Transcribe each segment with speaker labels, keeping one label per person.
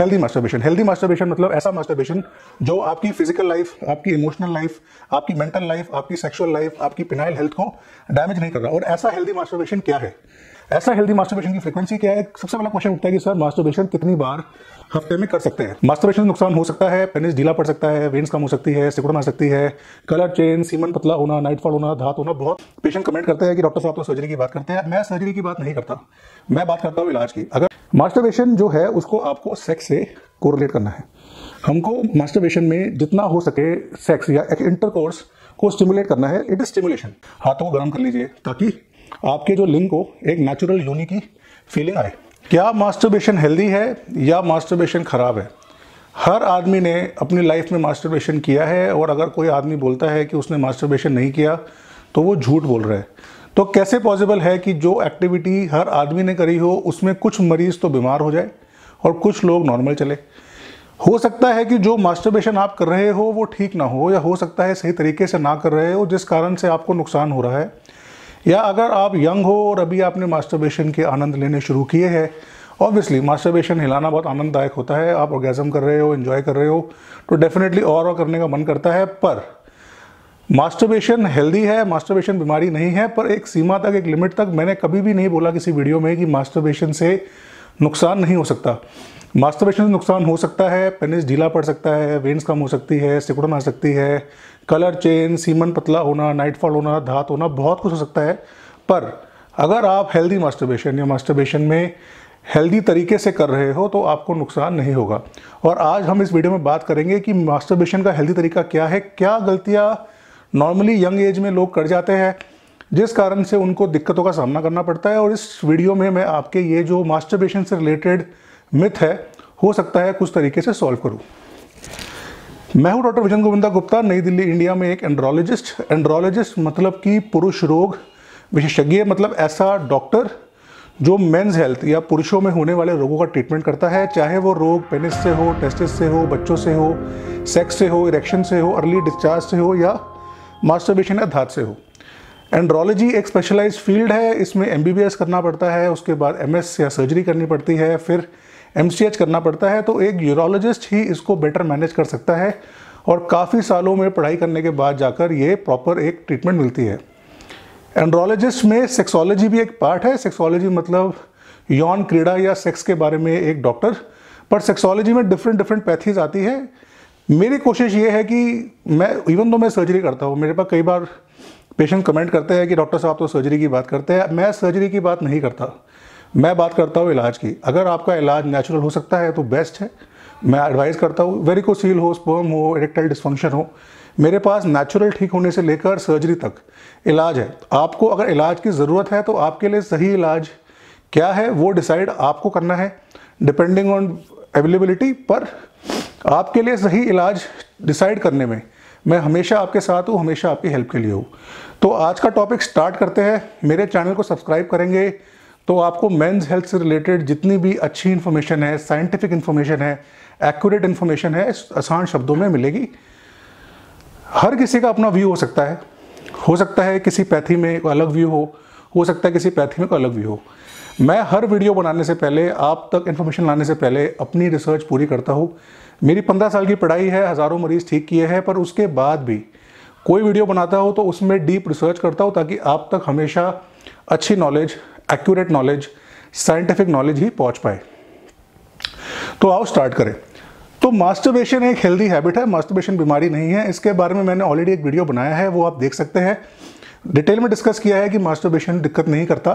Speaker 1: healthy masturbation healthy masturbation मतलब ऐसा masturbation जो आपकी फिजिकल लाइफ आपकी इमोशनल लाइफ आपकी मेंटल लाइफ आपकी सेक्सुअल लाइफ आपकी पिनाइल हेल्थ को डैमेज नहीं कर रहा और ऐसा हेल्दी मास्टरबेशन क्या है ऐसा हेल्दी मास्टरबेशन की फ्रीक्वेंसी क्या है सबसे पहला क्वेश्चन उठता है कि सर मास्टरबेशन कितनी बार हफ्ते में कर सकते हैं मास्टरबेशन नुकसान हो सकता है पेनिस ढीला पड़ सकता है वेन्स कम हो सकती है सिकुड़न आ सकती है कलर चेंज सीमन पतला होना नाइटफॉल होना धात होना बहुत पेशेंट कमेंट करते हैं कि डॉक्टर साहब तो सर्जरी की बात करते हैं मैं सर्जरी की बात नहीं करता मैं बात करता हूँ इलाज की अगर मास्टरबेशन जो है उसको आपको सेक्स से कोरिलेट करना है हमको मास्टरबेशन में जितना हो सके सेक्स या इंटरकोर्स को स्टिमुलेट करना है इट इज स्टिमुलेशन हाथों को गर्म कर लीजिए ताकि आपके जो लिंग को एक नेचुरल योनि की फीलिंग आए क्या मास्टरबेशन हेल्दी है या मास्टरबेशन ख़राब है हर आदमी ने अपनी लाइफ में मास्टरबेशन किया है और अगर कोई आदमी बोलता है कि उसने मास्टरबेशन नहीं किया तो वो झूठ बोल रहा है तो कैसे पॉसिबल है कि जो एक्टिविटी हर आदमी ने करी हो उसमें कुछ मरीज तो बीमार हो जाए और कुछ लोग नॉर्मल चले हो सकता है कि जो मास्टरबेशन आप कर रहे हो वो ठीक ना हो या हो सकता है सही तरीके से ना कर रहे हो जिस कारण से आपको नुकसान हो रहा है या अगर आप यंग हो और अभी आपने मास्टरबेशन के आनंद लेने शुरू किए हैं ऑब्वियसली मास्टरबेशन हिलाना बहुत आनंददायक होता है आप ऑर्गेजम कर रहे हो इन्जॉय कर रहे हो तो डेफिनेटली और और करने का मन करता है पर मास्टरबेशन हेल्दी है मास्टरबेशन बीमारी नहीं है पर एक सीमा तक एक लिमिट तक मैंने कभी भी नहीं बोला किसी वीडियो में कि मास्टरबेशन से नुकसान नहीं हो सकता मास्टरबेशन से नुकसान हो सकता है पेनिस ढीला पड़ सकता है वेंस कम हो सकती है सिकुड़न आ सकती है कलर चेंज सीमन पतला होना नाइटफॉल होना धात होना बहुत कुछ हो सकता है पर अगर आप हेल्दी मास्टरबेशन या मास्टरबेशन में हेल्दी तरीके से कर रहे हो तो आपको नुकसान नहीं होगा और आज हम इस वीडियो में बात करेंगे कि मास्टरबेशन का हेल्दी तरीका क्या है क्या गलतियाँ नॉर्मली यंग एज में लोग कर जाते हैं जिस कारण से उनको दिक्कतों का सामना करना पड़ता है और इस वीडियो में मैं आपके ये जो मास्टरबेशन से रिलेटेड मिथ है हो सकता है कुछ तरीके से सॉल्व करूँ मैं हूँ डॉक्टर विजन गोविंदा गुप्ता नई दिल्ली इंडिया में एक एंड्रोलॉजिस्ट एंड्रोलॉजिस्ट मतलब कि पुरुष रोग विशेषज्ञ मतलब ऐसा डॉक्टर जो मेंस हेल्थ या पुरुषों में होने वाले रोगों का ट्रीटमेंट करता है चाहे वो रोग पेनिस से हो टेस्टिस से हो बच्चों से हो सेक्स से हो इरेक्शन से हो अर्ली डिस्चार्ज से हो या मास्टरबेशन या धात से हो एंड्रोलॉजी एक स्पेशलाइज फील्ड है इसमें एम करना पड़ता है उसके बाद एम या सर्जरी करनी पड़ती है फिर एम करना पड़ता है तो एक यूरोलॉजिस्ट ही इसको बेटर मैनेज कर सकता है और काफ़ी सालों में पढ़ाई करने के बाद जाकर ये प्रॉपर एक ट्रीटमेंट मिलती है एंड्रोलॉजिस्ट में सेक्सोलॉजी भी एक पार्ट है सेक्सोलॉजी मतलब यौन क्रीड़ा या सेक्स के बारे में एक डॉक्टर पर सेक्सोलॉजी में डिफरेंट डिफरेंट पैथीज आती है मेरी कोशिश ये है कि मैं इवन तो मैं सर्जरी करता हूँ मेरे पास कई बार पेशेंट कमेंट करते हैं कि डॉक्टर साहब तो सर्जरी की बात करते हैं मैं सर्जरी की बात नहीं करता मैं बात करता हूँ इलाज की अगर आपका इलाज नेचुरल हो सकता है तो बेस्ट है मैं एडवाइस करता हूँ वेरिकोसील हो स्पर्म हो इरेक्टाइल डिस्फंक्शन हो मेरे पास नेचुरल ठीक होने से लेकर सर्जरी तक इलाज है आपको अगर इलाज की ज़रूरत है तो आपके लिए सही इलाज क्या है वो डिसाइड आपको करना है डिपेंडिंग ऑन अवेलेबिलिटी पर आपके लिए सही इलाज डिसाइड करने में मैं हमेशा आपके साथ हूँ हमेशा आपकी हेल्प के लिए हूँ तो आज का टॉपिक स्टार्ट करते हैं मेरे चैनल को सब्सक्राइब करेंगे तो आपको मेंस हेल्थ से रिलेटेड जितनी भी अच्छी इन्फॉर्मेशन है साइंटिफिक इन्फॉर्मेशन है एक्यूरेट इन्फॉर्मेशन है आसान शब्दों में मिलेगी हर किसी का अपना व्यू हो सकता है हो सकता है किसी पैथी में अलग व्यू हो हो सकता है किसी पैथी में कोई अलग व्यू हो मैं हर वीडियो बनाने से पहले आप तक इन्फॉर्मेशन लाने से पहले अपनी रिसर्च पूरी करता हूँ मेरी पंद्रह साल की पढ़ाई है हज़ारों मरीज़ ठीक किए हैं पर उसके बाद भी कोई वीडियो बनाता हो तो उसमें डीप रिसर्च करता हो ताकि आप तक हमेशा अच्छी knowledge accurate knowledge scientific knowledge ही पहुंच पाए तो आओ स्टार्ट करें तो मास्टरबेशन एक हेल्दी हैबिट है मास्टरबेशन बीमारी नहीं है इसके बारे में मैंने ऑलरेडी एक वीडियो बनाया है वो आप देख सकते हैं डिटेल में डिस्कस किया है कि मास्टरबेशन दिक्कत नहीं करता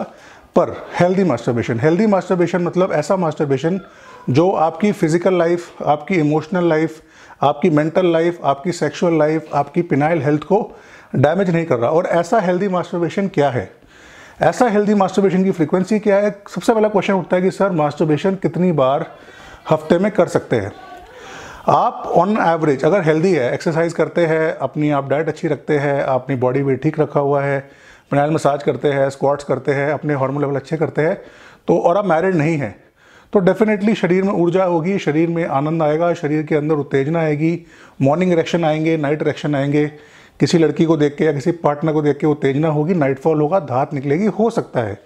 Speaker 1: पर हेल्दी मास्टरबेशन हेल्दी मास्टरबेशन मतलब ऐसा मास्टरबेशन जो आपकी फ़िज़िकल लाइफ आपकी इमोशनल लाइफ आपकी मेंटल लाइफ आपकी सेक्सुअल लाइफ आपकी पिनाइल हेल्थ को डैमेज नहीं कर रहा और ऐसा हेल्दी मास्टरबेशन क्या है ऐसा हेल्दी मास्टरबेशन की फ्रीक्वेंसी क्या है सबसे पहला क्वेश्चन उठता है कि सर मास्टरबेशन कितनी बार हफ्ते में कर सकते हैं आप ऑन एवरेज अगर हेल्दी है एक्सरसाइज करते हैं अपनी आप डाइट अच्छी रखते हैं अपनी बॉडी वेट ठीक रखा हुआ है पिनाइल मसाज करते हैं स्क्वाट्स करते हैं अपने हार्मोन लेवल अच्छे करते हैं तो और आप मैरिड नहीं हैं तो डेफिनेटली शरीर में ऊर्जा होगी शरीर में आनंद आएगा शरीर के अंदर उत्तेजना आएगी मॉर्निंग रिएक्शन आएंगे नाइट रिएक्शन आएंगे किसी लड़की को देख के या किसी पार्टनर को देख के उत्तेजना होगी नाइटफॉल होगा धात निकलेगी हो सकता है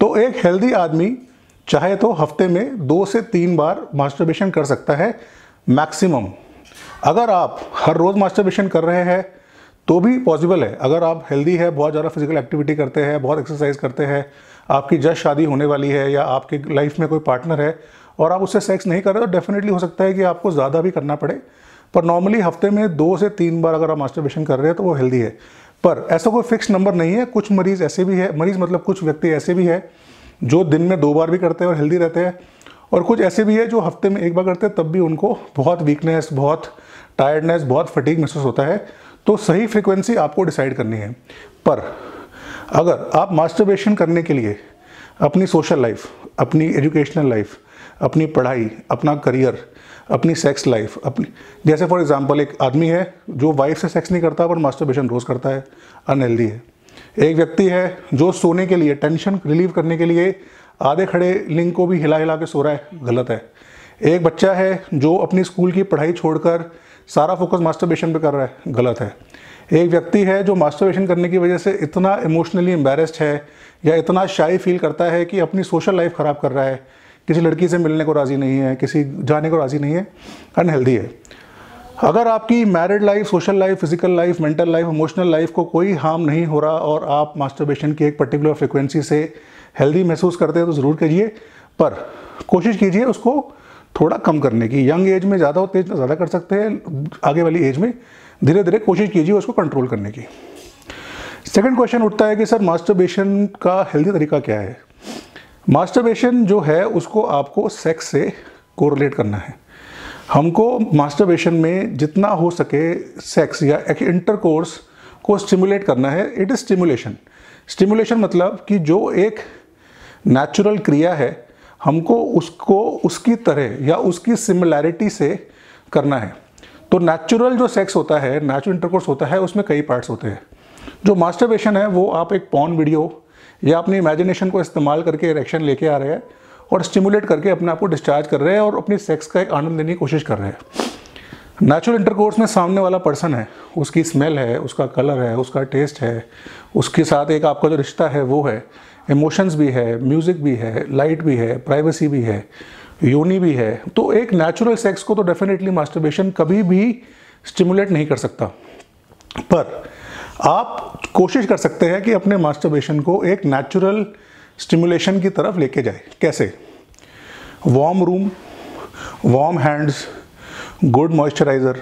Speaker 1: तो एक हेल्दी आदमी चाहे तो हफ्ते में दो से तीन बार मास्टरबेशन कर सकता है मैक्सिमम अगर आप हर रोज़ मास्टरबेशन कर रहे हैं तो भी पॉसिबल है अगर आप हेल्दी है बहुत ज़्यादा फिजिकल एक्टिविटी करते हैं बहुत एक्सरसाइज करते हैं आपकी जस्ट शादी होने वाली है या आपके लाइफ में कोई पार्टनर है और आप उससे सेक्स नहीं कर रहे तो डेफिनेटली हो सकता है कि आपको ज़्यादा भी करना पड़े पर नॉर्मली हफ्ते में दो से तीन बार अगर आप मास्टरबेशन कर रहे हैं तो वो हेल्दी है पर ऐसा कोई फिक्स नंबर नहीं है कुछ मरीज़ ऐसे भी है मरीज़ मतलब कुछ व्यक्ति ऐसे भी है जो दिन में दो बार भी करते हैं और हेल्दी रहते हैं और कुछ ऐसे भी है जो हफ्ते में एक बार करते हैं तब भी उनको बहुत वीकनेस बहुत टायर्डनेस बहुत फटीक महसूस होता है तो सही फ्रिक्वेंसी आपको डिसाइड करनी है पर अगर आप मास्टरबेशन करने के लिए अपनी सोशल लाइफ अपनी एजुकेशनल लाइफ अपनी पढ़ाई अपना करियर अपनी सेक्स लाइफ अपनी जैसे फॉर एग्जांपल एक आदमी है जो वाइफ से सेक्स नहीं करता पर मास्टरबेशन रोज़ करता है अनहेल्दी है एक व्यक्ति है जो सोने के लिए टेंशन रिलीव करने के लिए आधे खड़े लिंग को भी हिला हिला के सो रहा है गलत है एक बच्चा है जो अपनी स्कूल की पढ़ाई छोड़कर सारा फोकस मास्टरबेशन पे कर रहा है गलत है एक व्यक्ति है जो मास्टरबेशन करने की वजह से इतना इमोशनली एम्बेरस्ड है या इतना शाई फील करता है कि अपनी सोशल लाइफ ख़राब कर रहा है किसी लड़की से मिलने को राज़ी नहीं है किसी जाने को राज़ी नहीं है अनहेल्दी है अगर आपकी married life social life physical life mental life emotional life को कोई हार्म नहीं हो रहा और आप मास्टरबेशन की एक पर्टिकुलर फ्रिक्वेंसी से हेल्दी महसूस करते हैं तो ज़रूर कीजिए पर कोशिश कीजिए उसको थोड़ा कम करने की यंग एज में ज़्यादा होते तेज ज़्यादा कर सकते हैं आगे वाली एज में धीरे धीरे कोशिश कीजिए उसको कंट्रोल करने की सेकंड क्वेश्चन उठता है कि सर मास्टरबेशन का हेल्दी तरीका क्या है मास्टरबेशन जो है उसको आपको सेक्स से कोरिलेट करना है हमको मास्टरबेशन में जितना हो सके सेक्स या इंटरकोर्स को स्टिमुलेट करना है इट इज़ स्टिमुलेशन स्टिमुलेशन मतलब कि जो एक नेचुरल क्रिया है हमको उसको उसकी तरह या उसकी सिमिलैरिटी से करना है तो नेचुरल जो सेक्स होता है नेचुरल इंटरकोर्स होता है उसमें कई पार्ट्स होते हैं जो मास्टरबेशन है वो आप एक पॉन वीडियो या अपनी इमेजिनेशन को इस्तेमाल करके इरेक्शन लेके आ रहे हैं और स्टिमुलेट करके अपने आप को डिस्चार्ज कर रहे हैं और अपनी सेक्स का एक आनंद लेने की कोशिश कर रहे हैं नेचुरल इंटरकोर्स में सामने वाला पर्सन है उसकी स्मेल है उसका कलर है उसका टेस्ट है उसके साथ एक आपका जो रिश्ता है वो है इमोशंस भी है म्यूज़िक भी है लाइट भी है प्राइवेसी भी है योनी भी है तो एक नेचुरल सेक्स को तो डेफिनेटली मास्टरबेशन कभी भी स्टिमुलेट नहीं कर सकता पर आप कोशिश कर सकते हैं कि अपने मास्टरबेशन को एक नेचुरल स्टिमुलेशन की तरफ लेके जाए कैसे warm room warm hands good moisturiser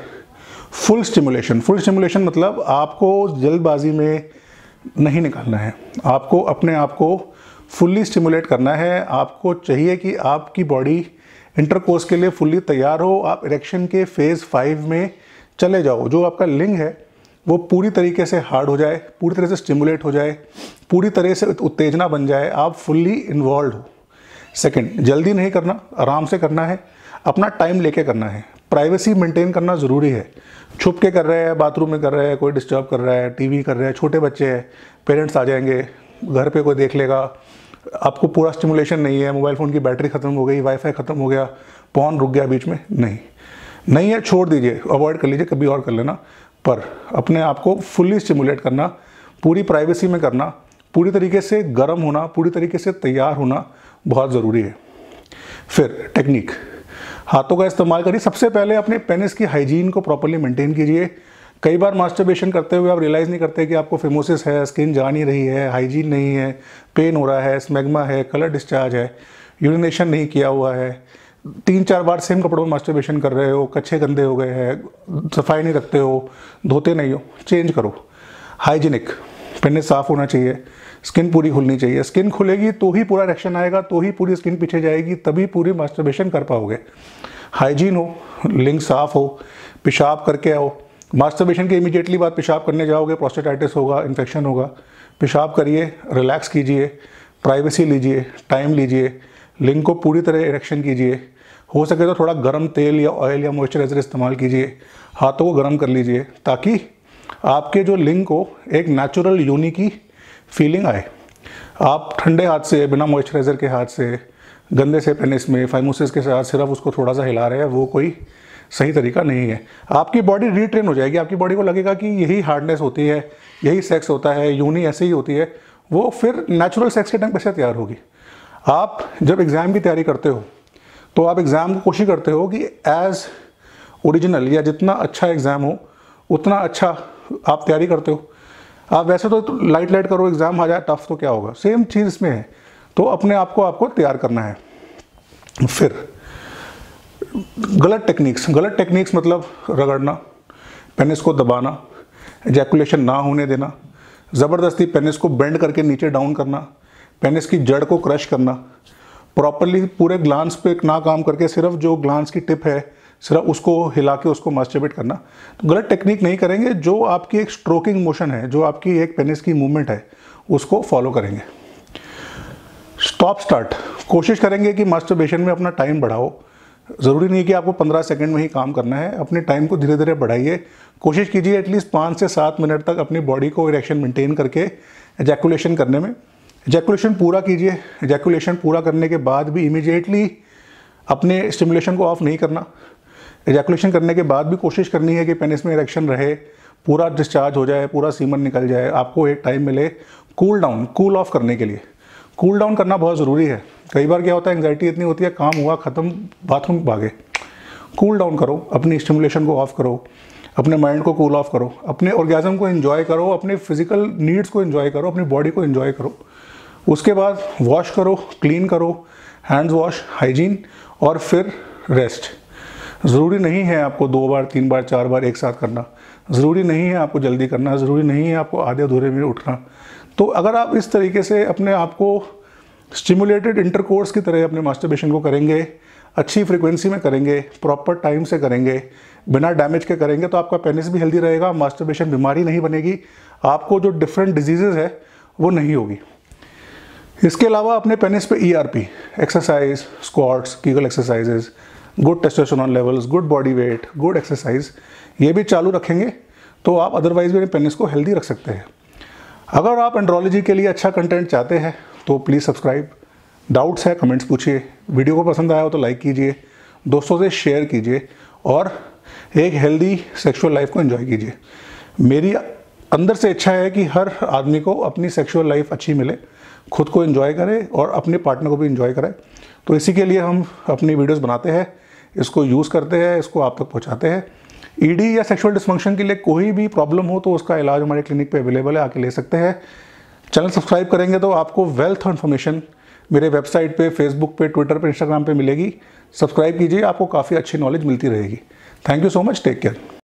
Speaker 1: full stimulation full stimulation मतलब आपको जल्दबाजी में नहीं निकालना है आपको अपने आप को फुल्ली स्टिमुलेट करना है आपको चाहिए कि आपकी बॉडी इंटरकोर्स के लिए फुल्ली तैयार हो आप इरेक्शन के फेज़ फाइव में चले जाओ जो आपका लिंग है वो पूरी तरीके से हार्ड हो जाए पूरी तरह से स्टिमुलेट हो जाए पूरी तरह से उत्तेजना बन जाए आप फुल्ली इन्वॉल्व हो सेकेंड जल्दी नहीं करना आराम से करना है अपना टाइम लेके करना है प्राइवेसी मेंटेन करना ज़रूरी है छुप के कर रहे हैं बाथरूम में कर रहे हैं कोई डिस्टर्ब कर रहा है टीवी कर रहे हैं छोटे बच्चे हैं पेरेंट्स आ जाएंगे घर पे कोई देख लेगा आपको पूरा स्टिमुलेशन नहीं है मोबाइल फ़ोन की बैटरी ख़त्म हो गई वाईफाई ख़त्म हो गया पौन रुक गया बीच में नहीं नहीं है छोड़ दीजिए अवॉइड कर लीजिए कभी और कर लेना पर अपने आप को फुल्ली स्टिमुलेट करना पूरी प्राइवेसी में करना पूरी तरीके से गर्म होना पूरी तरीके से तैयार होना बहुत ज़रूरी है फिर टेक्निक हाथों का इस्तेमाल करिए सबसे पहले अपने पेनिस की हाइजीन को प्रॉपरली मेंटेन कीजिए कई बार मास्टरबेशन करते हुए आप रियलाइज़ नहीं करते कि आपको फेमोसिस है स्किन जा नहीं रही है हाइजीन नहीं है पेन हो रहा है स्मेगमा है कलर डिस्चार्ज है यूरिनेशन नहीं किया हुआ है तीन चार बार सेम कपड़ों में मास्टरबेशन कर रहे हो कच्चे गंदे हो गए हैं सफाई नहीं रखते हो धोते नहीं हो चेंज करो हाइजीनिक फिटनेस साफ होना चाहिए स्किन पूरी खुलनी चाहिए स्किन खुलेगी तो ही पूरा रिएक्शन आएगा तो ही पूरी स्किन पीछे जाएगी तभी पूरी मास्टरबेशन कर पाओगे हाइजीन हो लिंग साफ हो पेशाब करके आओ मास्टरबेशन के इमीडिएटली बाद पेशाब करने जाओगे प्रोस्टेटाइटिस होगा इन्फेक्शन होगा पेशाब करिए रिलैक्स कीजिए प्राइवेसी लीजिए टाइम लीजिए लिंग को पूरी तरह इरेक्शन कीजिए हो सके तो थोड़ा गर्म तेल या ऑयल या मॉइस्चराइज़र इस्तेमाल कीजिए हाथों को गर्म कर लीजिए ताकि आपके जो लिंग को एक नेचुरल यूनि की फीलिंग आए आप ठंडे हाथ से बिना मॉइस्चराइज़र के हाथ से गंदे से पेनिस में फाइमोसिस के साथ सिर्फ उसको थोड़ा सा हिला रहे हैं वो कोई सही तरीका नहीं है आपकी बॉडी रीट्रेन हो जाएगी आपकी बॉडी को लगेगा कि यही हार्डनेस होती है यही सेक्स होता है यूनी ऐसे ही होती है वो फिर नेचुरल सेक्स के टाइम पैसे तैयार होगी आप जब एग्ज़ाम की तैयारी करते हो तो आप एग्ज़ाम को कोशिश करते हो कि एज़ ओरिजिनल या जितना अच्छा एग्ज़ाम हो उतना अच्छा आप तैयारी करते हो आप वैसे तो, लाइट लाइट करो एग्ज़ाम आ जाए टफ तो क्या होगा सेम चीज़ इसमें है तो अपने आप को आपको तैयार करना है फिर गलत टेक्निक्स गलत टेक्निक्स मतलब रगड़ना पेनिस को दबाना एजैकुलेशन ना होने देना ज़बरदस्ती पेनिस को बेंड करके नीचे डाउन करना पेनिस की जड़ को क्रश करना प्रॉपरली पूरे ग्लांस पे ना काम करके सिर्फ जो ग्लांस की टिप है सिर्फ उसको हिला के उसको मास्टरबेट करना तो गलत टेक्निक नहीं करेंगे जो आपकी एक स्ट्रोकिंग मोशन है जो आपकी एक पेनिस की मूवमेंट है उसको फॉलो करेंगे स्टॉप स्टार्ट कोशिश करेंगे कि मास्टरबेशन में अपना टाइम बढ़ाओ ज़रूरी नहीं कि आपको 15 सेकंड में ही काम करना है अपने टाइम को धीरे धीरे बढ़ाइए कोशिश कीजिए एटलीस्ट पाँच से सात मिनट तक अपनी बॉडी को इरेक्शन मेंटेन करके एजैकुलेशन करने में एजैकुलेशन पूरा कीजिए एजैकुलेशन पूरा करने के बाद भी इमिजिएटली अपने स्टिमुलेशन को ऑफ नहीं करना इजैकुलेशन करने के बाद भी कोशिश करनी है कि पेनिस में इरेक्शन रहे पूरा डिस्चार्ज हो जाए पूरा सीमन निकल जाए आपको एक टाइम मिले कूल डाउन कूल ऑफ करने के लिए कूल डाउन करना बहुत ज़रूरी है कई बार क्या होता है एंगजाइटी इतनी होती है काम हुआ ख़त्म बाथरूम भागे कूल डाउन करो अपनी स्टिमुलेशन को ऑफ करो अपने माइंड को कूल ऑफ करो अपने ऑर्गेजम को इन्जॉय करो अपने फिजिकल नीड्स को इन्जॉय करो अपनी बॉडी को इन्जॉय करो उसके बाद वॉश करो क्लीन करो हैंड्स वॉश हाइजीन और फिर रेस्ट ज़रूरी नहीं है आपको दो बार तीन बार चार बार एक साथ करना ज़रूरी नहीं है आपको जल्दी करना ज़रूरी नहीं है आपको आधे अधूरे में उठना तो अगर आप इस तरीके से अपने आप को स्टिमुलेटेड इंटरकोर्स की तरह अपने मास्टरबेशन को करेंगे अच्छी फ्रिक्वेंसी में करेंगे प्रॉपर टाइम से करेंगे बिना डैमेज के करेंगे तो आपका पेनिस भी हेल्दी रहेगा मास्टरबेशन बीमारी नहीं बनेगी आपको जो डिफरेंट डिजीजेज है वो नहीं होगी इसके अलावा अपने पेनिस पे ERP exercise squats Kegel exercises good testosterone levels good body weight good exercise ये भी चालू रखेंगे तो आप अदरवाइज भी पेनिस को हेल्दी रख सकते हैं अगर आप एंड्रोलॉजी के लिए अच्छा कंटेंट चाहते हैं तो प्लीज़ सब्सक्राइब डाउट्स है कमेंट्स पूछिए वीडियो को पसंद आया हो तो लाइक कीजिए दोस्तों से शेयर कीजिए और एक हेल्दी सेक्सुअल लाइफ को एंजॉय कीजिए मेरी अंदर से इच्छा है कि हर आदमी को अपनी सेक्सुअल लाइफ अच्छी मिले खुद को एंजॉय करे और अपने पार्टनर को भी एंजॉय करे तो इसी के लिए हम अपनी वीडियोस बनाते हैं इसको यूज़ करते हैं इसको आप तक पहुँचाते हैं ईडी e या सेक्सुअल डिस्फंक्शन के लिए कोई भी प्रॉब्लम हो तो उसका इलाज हमारे क्लिनिक पे अवेलेबल है आके ले सकते हैं चैनल सब्सक्राइब करेंगे तो आपको वेल्थ इन्फॉर्मेशन मेरे वेबसाइट पे फेसबुक पे ट्विटर पे इंस्टाग्राम पे मिलेगी सब्सक्राइब कीजिए आपको काफ़ी अच्छी नॉलेज मिलती रहेगी thank you so much take care